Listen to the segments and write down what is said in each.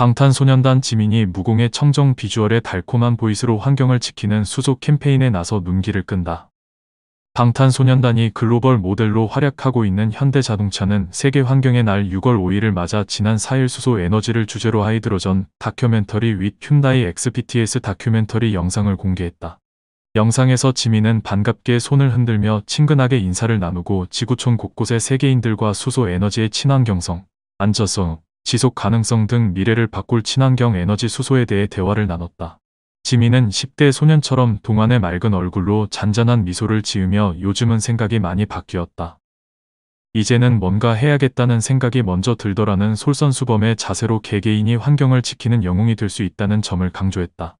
방탄소년단 지민이 무공의 청정 비주얼의 달콤한 보이스로 환경을 지키는 수소 캠페인에 나서 눈길을 끈다. 방탄소년단이 글로벌 모델로 활약하고 있는 현대자동차는 세계 환경의 날 6월 5일을 맞아 지난 4일 수소 에너지를 주제로 하이드로전 다큐멘터리 윗 흉다이 XPTS 다큐멘터리 영상을 공개했다. 영상에서 지민은 반갑게 손을 흔들며 친근하게 인사를 나누고 지구촌 곳곳의 세계인들과 수소 에너지의 친환경성, 안전성, 지속 가능성 등 미래를 바꿀 친환경 에너지 수소에 대해 대화를 나눴다. 지민은 10대 소년처럼 동안의 맑은 얼굴로 잔잔한 미소를 지으며 요즘은 생각이 많이 바뀌었다. 이제는 뭔가 해야겠다는 생각이 먼저 들더라는 솔선수범의 자세로 개개인이 환경을 지키는 영웅이 될 수 있다는 점을 강조했다.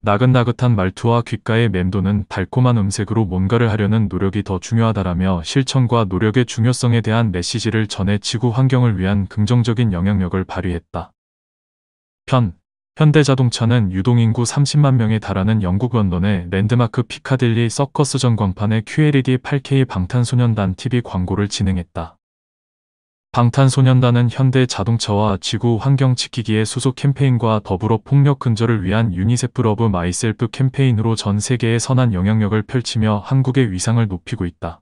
나긋나긋한 말투와 귓가에 맴도는 달콤한 음색으로 뭔가를 하려는 노력이 더 중요하다라며 실천과 노력의 중요성에 대한 메시지를 전해 지구 환경을 위한 긍정적인 영향력을 발휘했다. 편 현대자동차는 유동인구 30만 명에 달하는 영국 런던의 랜드마크 피카딜리 서커스 전광판에 QLED 8K 방탄소년단 TV 광고를 진행했다. 방탄소년단은 현대 자동차와 지구 환경 지키기의 수소 캠페인과 더불어 폭력 근절을 위한 유니세프 러브 마이셀프 캠페인으로 전 세계에 선한 영향력을 펼치며 한국의 위상을 높이고 있다.